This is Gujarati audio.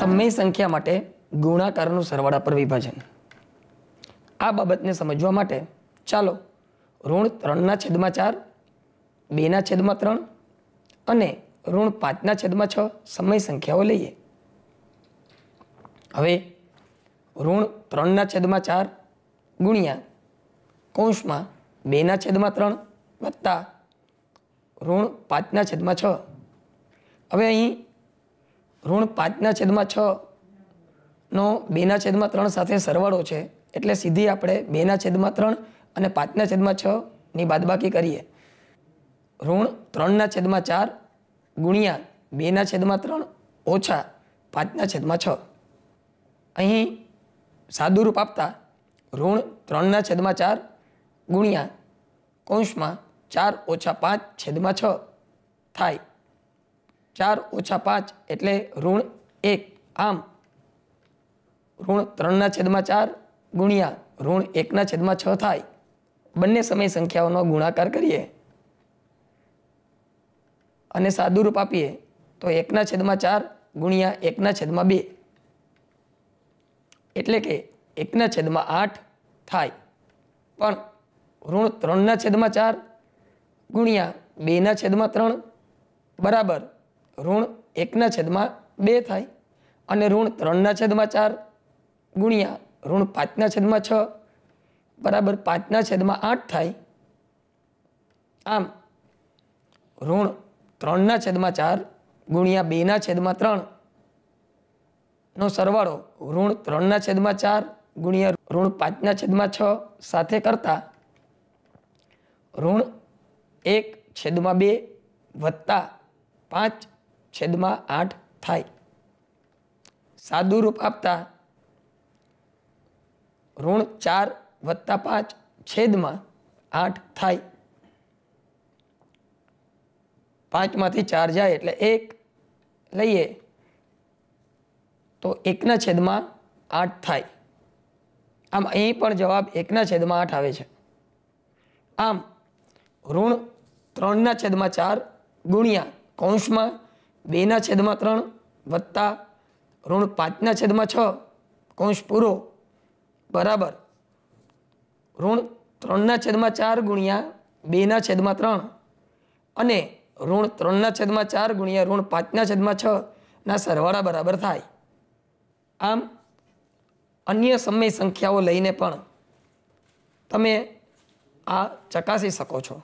સમય સંખ્યા માટે ગુણાકારનું સરવાળા પર વિભાજન આ બાબતને સમજવા માટે ચાલો ઋણ ત્રણના છેદમાં ચાર બેના છેદમાં ત્રણ અને ઋણ પાંચના છેદમાં છ સમય સંખ્યાઓ લઈએ હવે ઋણ ત્રણના છેદમાં ચાર ગુણ્યા કૌંસમાં બેના છેદમાં ત્રણ વત્તા ઋણ પાંચના છેદમાં છ હવે અહીં ઋણ પાંચના છેદમાં છ નો બેના છેદમાં ત્રણ સાથે સરવાળો છે એટલે સીધી આપણે બેના છેદમાં ત્રણ અને પાંચના છેદમાં છની બાદબાકી કરીએ ઋણ ત્રણના છેદમાં ચાર ગુણ્યા બેના છેદમાં ત્રણ ઓછા પાંચના છેદમાં છ અહીં સાદું રૂપ આપતા ઋણ ત્રણના છેદમાં ચાર ગુણ્યા કૌંસમાં ચાર ઓછા પાંચ છેદમાં છ થાય ચાર ઓછા પાંચ એટલે ઋણ એક આમ ઋણ ત્રણના છેદમાં ચાર ગુણ્યા ઋણ એકના છેદમાં છ થાય બંને સમય સંખ્યાઓનો ગુણાકાર કરીએ અને સાદું રૂપ આપીએ તો એકના છેદમાં ચાર ગુણ્યા એકના છેદમાં બે એટલે કે એકના છેદમાં આઠ થાય પણ ઋણ ત્રણના છેદમાં ચાર ગુણ્યા બેના છેદમાં ત્રણ બરાબર ઋણ એકના છેદમાં બે થાય અને ઋણ ત્રણના છેદમાં ચાર ગુણ્યા ઋણ પાંચના છેદમાં છ બરાબર પાંચના છેદમાં આઠ થાય આમ ઋણ ત્રણના છેદમાં ચાર ગુણ્યા બેના છેદમાં ત્રણ નો સરવાળો ઋણ ત્રણના છેદમાં ચાર ગુણ્યા ઋણ પાંચના છેદમાં છ સાથે કરતા ઋણ એક છેદમાં બે વત્તા પાંચ છેદમાં આઠ થાય સાદું રૂપ આપતા ઋણ ચાર વત્તા પાંચ છેદમાં આઠ થાય પાંચમાંથી ચાર જાય એટલે એક લઈએ તો એકના છેદમાં આઠ થાય આમ અહીં પણ જવાબ એકના છેદમાં આઠ આવે છે આમ ઋણ ત્રણના છેદમાં ચાર ગુણ્યા કૌંસમાં બેના છેદમાં ત્રણ વત્તા ઋણ પાંચના છેદમાં છ કૌંશ પૂરો બરાબર ઋણ ત્રણના છેદમાં ચાર ગુણ્યા બેના છેદમાં ત્રણ અને ઋણ ત્રણના છેદમાં ચાર ગુણ્યા ઋણ પાંચના છેદમાં છ ના સરવાળા બરાબર થાય આમ અન્ય સમય સંખ્યાઓ લઈને પણ તમે આ ચકાસી શકો છો